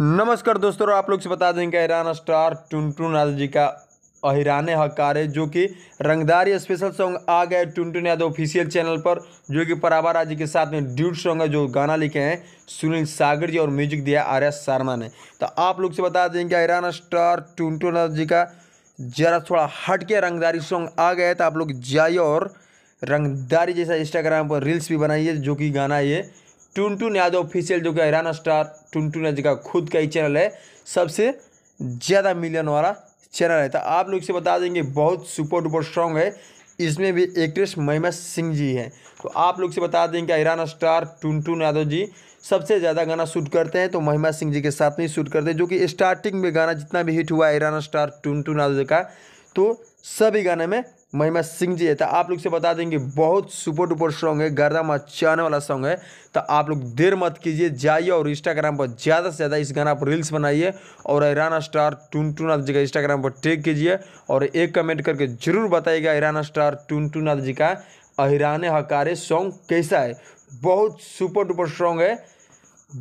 नमस्कार दोस्तों आप लोग से बता दें कि ईरान स्टार टुनटुन यादव जी का अहिरान हकार है जो कि रंगदारी स्पेशल सॉन्ग आ गए टुनटुन यादव ऑफिशियल चैनल पर जो कि पराबा जी के साथ में ड्यूट सॉन्ग है जो गाना लिखे हैं सुनील सागर जी और म्यूजिक दिया एस शर्मा ने तो आप लोग से बता दें कि ईरान स्टार टुनटुन यादव जी का जरा थोड़ा हट के रंगदारी सॉन्ग आ गया है तो आप लोग जाइए और रंगदारी जैसा इंस्टाग्राम पर रील्स भी बनाइए जो कि गाना ये टुनटुन यादव ऑफिशियल जो कि हैराना स्टार टुनटुन है जिसका खुद का ही चैनल है सबसे ज़्यादा मिलियन वाला चैनल है तो आप लोग से बता देंगे बहुत सुपर डुपर स्ट्रॉन्ग है इसमें भी एक्ट्रेस महिमा सिंह जी हैं तो आप लोग से बता दें कि हरियाणा स्टार टुनटुन यादव जी सबसे ज़्यादा गाना शूट करते हैं तो महिमा सिंह जी के साथ में शूट करते हैं जो कि स्टार्टिंग में गाना जितना भी हिट हुआ है हरियाणा स्टार टुनटुन यादव जी का तो सभी गाने में महिमा सिंह जी है तो आप लोग से बता देंगे बहुत सुपर डुपर सॉन्ग है गर्दा मचाने वाला सॉन्ग है तो आप लोग देर मत कीजिए जाइए और इंस्टाग्राम पर ज़्यादा से ज़्यादा इस गाना पर रील्स बनाइए और ईराना स्टार टून टून नाथ जी का इंस्टाग्राम पर टेक कीजिए और एक कमेंट करके ज़रूर बताइएगा ईराना स्टार टून टून जी का अहिरान हकारे सॉन्ग कैसा है बहुत सुपर डुपर सॉन्ग है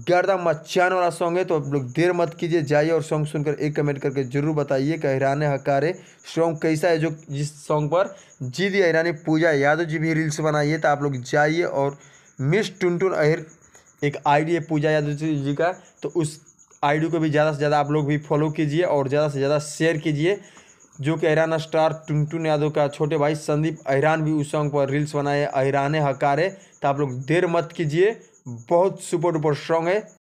गर्दा मचान वाला सॉन्ग है तो आप लोग देर मत कीजिए जाइए और सॉन्ग सुनकर एक कमेंट करके जरूर बताइए कि हिरान हकारे सॉन्ग कैसा है जो जिस सॉन्ग पर जी दी हिरानी पूजा यादव जी भी रील्स बनाई है तो आप लोग जाइए और मिस टुनटुन अहिर एक आईडी है पूजा यादव जी का तो उस आईडी को भी ज़्यादा से ज़्यादा आप लोग भी फॉलो कीजिए और ज़्यादा से ज़्यादा शेयर कीजिए जो कि अहराना स्टार टुनटुन यादव का छोटे भाई संदीप अहरान भी उस सॉन्ग पर रील्स बनाए अहरान हकारे तो आप लोग देर मत कीजिए बहुत सुपर डुपर स्ट्रांग है